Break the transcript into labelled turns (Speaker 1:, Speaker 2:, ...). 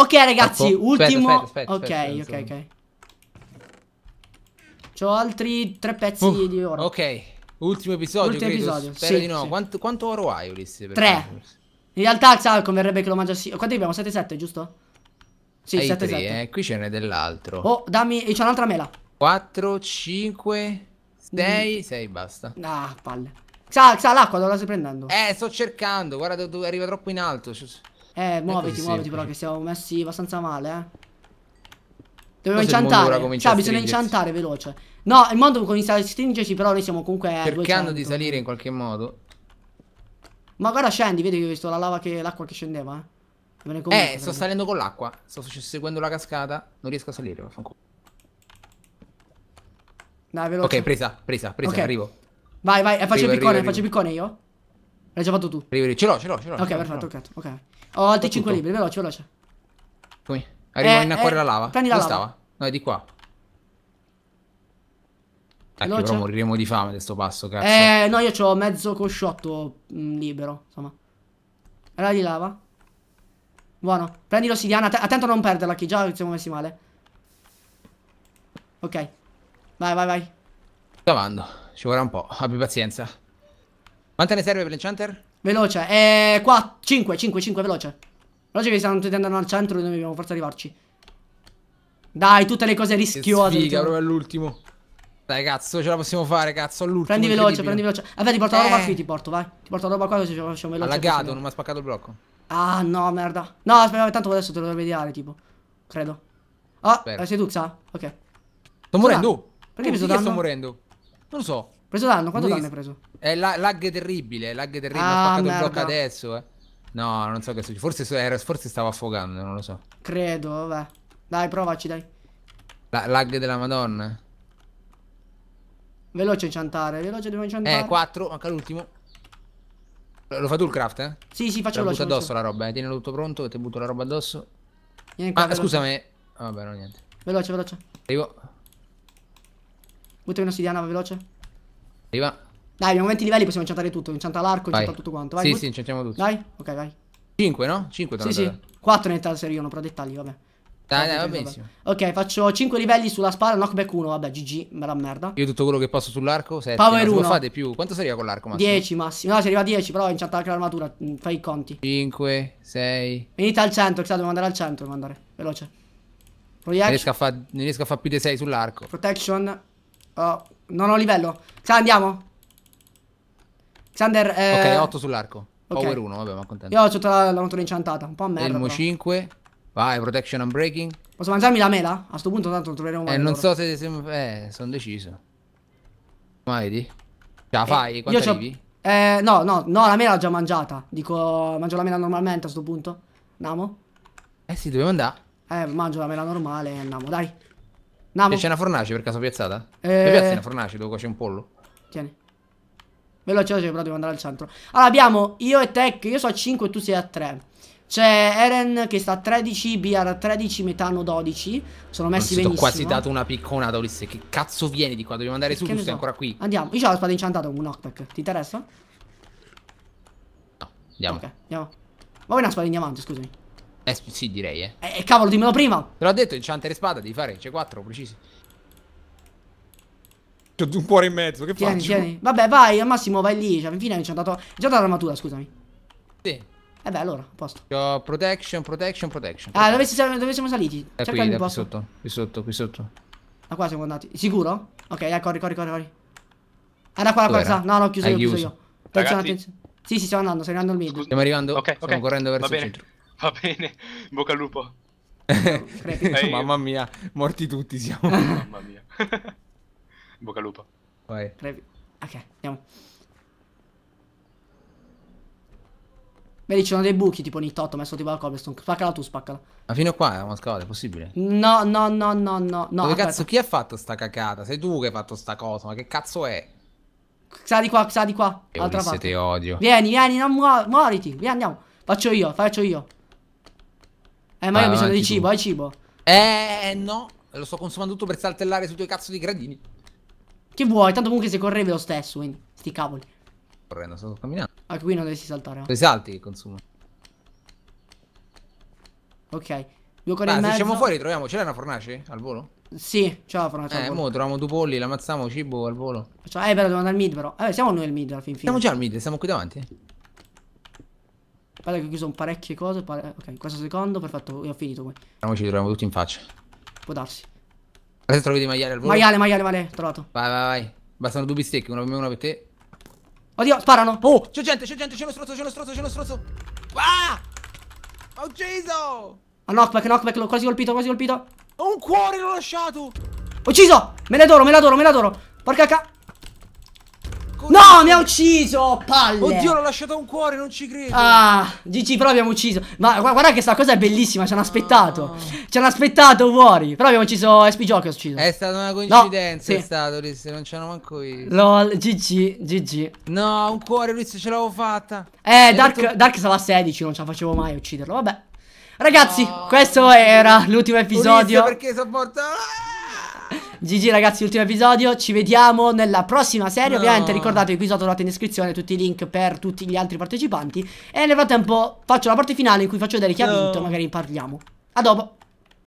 Speaker 1: Ok ragazzi, Troppo. ultimo. Aspetta, aspetta, ok, aspetta, ok, ok. C'ho altri tre
Speaker 2: pezzi uh, di oro. Ok, ultimo episodio. Ultimo credo. episodio. Spero sì, di no. Sì. Quanto, quanto, oro hai, Ulisse? Per Tre.
Speaker 1: In realtà, sa, verrebbe che lo mangiassi. Quanti abbiamo? 7-7, giusto? Sì, 7-7. Eh.
Speaker 2: Qui ce n'è dell'altro. Oh,
Speaker 1: dammi. C'è un'altra mela.
Speaker 2: 4, 5, 6, 6, basta. Ah, palle.
Speaker 1: Sa, l'acqua dove la stai prendendo?
Speaker 2: Eh, sto cercando. Guarda, dove arriva troppo in alto.
Speaker 1: Eh, muoviti, muoviti semplice. però che siamo messi abbastanza male, eh. Dobbiamo inchantare. Cioè, bisogna inchantare veloce. No, il mondo comincia a stringerci, però noi siamo comunque eh, Cercando 200. di
Speaker 2: salire in qualche modo.
Speaker 1: Ma guarda, scendi, vedi che ho visto la lava che l'acqua che scendeva, eh.
Speaker 2: Comunque, eh, sto credo. salendo con l'acqua. Sto seguendo la cascata, non riesco a salire, vaffanculo. Dai, veloce. Ok, presa, presa, presa, okay. arrivo. Vai, vai, faccio arrivo, il piccone, arrivo, faccio il piccone io. L'hai già fatto tu. Arrivi, ce l'ho, ce l'ho, ce l'ho. Ok, perfetto, ok. okay. Ho altri 5
Speaker 1: libri, veloce, veloce.
Speaker 2: Qui. Arrivo eh, in acqua eh, la lava. Prendi la Dove lava. stava? No, è di qua. Cacchio, però moriremo di fame di sto passo, cazzo.
Speaker 1: Eh, no, io ho mezzo cosciotto mm, libero, insomma. Era di lava. Buono. Prendi l'ossidiana. Att attento a non perderla, che già siamo messi male. Ok.
Speaker 2: Vai, vai, vai. Stavando. Ci vorrà un po'. Abbi pazienza. Quante ne serve per l'enchanter? Veloce,
Speaker 1: eh, qua, 5, 5, 5, veloce. Veloce che stanno tutti andando al centro e noi dobbiamo forza arrivarci. Dai, tutte le cose rischiose. Figa, proprio
Speaker 2: all'ultimo. Dai, cazzo, ce la possiamo fare, cazzo, all'ultimo. Prendi veloce, prendi veloce. Vabbè, eh, ti porto eh. la roba eh. qui, ti porto,
Speaker 1: vai. Ti porto la roba qua così ci facciamo veloce. Ha laggato, non
Speaker 2: mi ha spaccato il blocco.
Speaker 1: Ah, no, merda. No, aspetta, tanto adesso te lo dovrei vedere, tipo. Credo. Ah, Spero. sei tu, Xa? Ok.
Speaker 2: Sto morendo. Perché mi oh, sto dando? sto morendo? Non lo so.
Speaker 1: Preso danno, quanto Luis, danno hai
Speaker 2: preso? È la, lag terribile, lag terribile, ah, ha spaccato merda. il blocco adesso, eh. No, non so che succede. Forse, forse stavo affogando, non lo so.
Speaker 1: Credo, vabbè. Dai, provaci, dai.
Speaker 2: La, lag della madonna.
Speaker 1: Veloce inciantare, veloce devo inciantare. Eh, 4, manca l'ultimo.
Speaker 2: Lo fa tu il craft, eh? Sì, sì, faccio veloce. Ti butto addosso la roba, eh. Tienilo tutto pronto, ti butto la roba addosso. Vieni qua, ah, veloce. scusami. Ah, vabbè, no, niente. Veloce, veloce. Arrivo. Buttami un'ossidiana, veloce. Arriva.
Speaker 1: Dai, abbiamo 20 livelli, possiamo enchantare tutto. Incanta l'arco, incanta tutto quanto. Vai, sì, good. sì,
Speaker 2: incantiamo tutto. Dai, ok, vai. 5, no? 5 Sì, sì.
Speaker 1: 4 nel taserino, però dettagli, vabbè. Dai, dai, va benissimo. Ok, faccio 5 livelli sulla spada, knockback 1, vabbè, GG, me la merda.
Speaker 2: Io tutto quello che posso sull'arco, 7. Power 1. fate più. Quanto si arriva con l'arco, massimo? 10
Speaker 1: massimo. No, si arriva a 10, però incantate anche l'armatura,
Speaker 2: mm, fai i conti. 5, 6.
Speaker 1: Venite al centro, Xato, devo andare al centro, devo andare. Veloce.
Speaker 2: Projection. Non riesco a fare più di 6 sull'arco. Protection.
Speaker 1: Oh. Non ho livello. Ciao, andiamo. Xander, eh... Ok, 8
Speaker 2: sull'arco. Power 1, vabbè, ma contento. Io ho
Speaker 1: tutta la, la motora incantata, un po' a merda. Elmo
Speaker 2: 5. Vai, protection unbreaking.
Speaker 1: Posso mangiarmi la mela? A sto punto tanto lo troveremo mai. Eh, non loro. so se...
Speaker 2: se eh, sono deciso. Ma vedi? Ce la eh, fai? Eh, Quanto arrivi?
Speaker 1: Eh, no, no, no, la mela l'ho già mangiata. Dico, mangio la mela normalmente a sto punto. Andiamo?
Speaker 2: Eh sì, dobbiamo andare.
Speaker 1: Eh, mangio la mela normale e andiamo, dai.
Speaker 2: Andiamo. C'è una fornace per caso piazzata? Eh... Mi piazzi una fornace dove cuoce un pollo?
Speaker 1: Tieni. Veloce, veloce, però devo andare al centro. Allora, abbiamo io e Tech, io sono a 5 e tu sei a 3. C'è Eren che sta a 13, BR a 13, Metano 12. Sono messi benissimo. ho quasi dato
Speaker 2: una picconata, Ulisse. Che cazzo vieni di qua? Dobbiamo andare su, tu sei so. ancora qui.
Speaker 1: Andiamo. Io ho la spada incantata con un knockback. Ti interessa?
Speaker 2: No, andiamo. Ok,
Speaker 1: andiamo. Ma vuoi una spada in diamante, scusami.
Speaker 2: Eh, sì, direi, eh. eh. Eh, cavolo, dimmelo prima. Te l'ho detto, enchanter e spada, devi fare C4, precisi. C'ho un cuore in mezzo, che tieni, faccio? Tieni,
Speaker 1: Vabbè, vai, al massimo vai lì, cioè, infine ci ha dato... Già dato l'armatura, scusami. Sì. Eh beh, allora, a
Speaker 2: posto. Ho protection, protection, protection. Ah, dove, si, dove siamo saliti?
Speaker 1: Eh, Cerca qui, da, qui sotto,
Speaker 2: qui sotto, qui sotto.
Speaker 1: Da qua siamo andati. Sicuro? Ok, eh, corri, corri, corri, corri. Ah, da qua, da qua, sa. No, no, chiuso Hai io, chiuso, chiuso io. Attenzione, attenzione. Sì, sì, stiamo andando, stiamo arrivando al
Speaker 2: mid. Stiamo arrivando, okay, stiamo okay. correndo verso il centro. Va bene, bocca al lupo. Eh, Ehi, Mamma mia, morti tutti siamo. Mamma mia. bocca al lupo. Vai. Crepi.
Speaker 1: Ok, andiamo. Vedi, ci sono dei buchi tipo ogni tot messo tipo al cobblestone. Spaccala tu, spaccala.
Speaker 2: Ma fino a qua è eh, una scala, è possibile?
Speaker 1: No, no, no, no, no. no Dove cazzo,
Speaker 2: chi ha fatto sta cacata? Sei tu che hai fatto sta cosa, ma che cazzo è? Sa di qua, sa di qua. Altra parte. te odio. Vieni,
Speaker 1: vieni, non muo muoriti.
Speaker 2: Vieni, andiamo. Faccio io, faccio io. Eh, ma io ho ah, bisogno di cibo, hai cibo? Eh, no. Lo sto consumando tutto per saltellare sui tuoi cazzo di gradini. Che vuoi?
Speaker 1: Tanto comunque se correvi lo stesso, quindi. Sti cavoli.
Speaker 2: Correndo, sto camminando.
Speaker 1: Ah, qui non dovresti saltare. Dove
Speaker 2: salti che consumo. Ok. Due core Ma ah, siamo fuori troviamo, ce l'hai una fornace al volo? Sì, c'è la fornace. Eh, mo troviamo due polli, l'ammazziamo, cibo al volo. Cioè, eh, però devo andare al mid però. Eh, siamo noi al mid alla fin fine. Siamo già al mid, siamo qui davanti.
Speaker 1: Guarda che qui sono parecchie cose. Pare... Ok, questo secondo, perfetto, ho finito. Poi.
Speaker 2: Noi ci troviamo tutti in faccia. Può darsi. Adesso trovi dei maiali al volo. Maiale, maiale, maiale, trovato. Vai, vai, vai. Bastano due bistecchi, una per me e una per te. Oddio, sparano. Oh, c'è gente, c'è gente, c'è uno strozzo, c'è uno strozzo, c'è uno strozzo. Ah! Ho ucciso! A knockback, knockback, l'ho quasi colpito, quasi colpito. Ho un cuore, l'ho lasciato. Ho
Speaker 1: ucciso! Me la adoro, me la adoro, me la adoro. Porca cacca. No, mi ha ucciso, palle Oddio, l'ho
Speaker 2: lasciato un cuore, non ci credo Ah,
Speaker 1: GG, però abbiamo ucciso Ma guarda che sta cosa è bellissima, ci hanno aspettato Ci hanno aspettato fuori Però abbiamo ucciso SP Joker, ucciso È stata una coincidenza, no, sì. è
Speaker 2: stato, Luis, non c'erano manco io LOL,
Speaker 1: GG, GG No, un
Speaker 2: cuore, Luis, ce l'avevo fatta Eh, Dark, detto...
Speaker 1: Dark stava a 16, non ce la facevo mai a ucciderlo, vabbè Ragazzi, no. questo era l'ultimo episodio Ulisse
Speaker 2: perché sono morto ah!
Speaker 1: GG ragazzi, ultimo episodio. Ci vediamo nella prossima serie. No. Ovviamente ricordatevi qui sotto trovate in descrizione tutti i link per tutti gli altri partecipanti. E nel frattempo faccio la parte finale in cui faccio vedere chi no. ha vinto, magari parliamo. A dopo.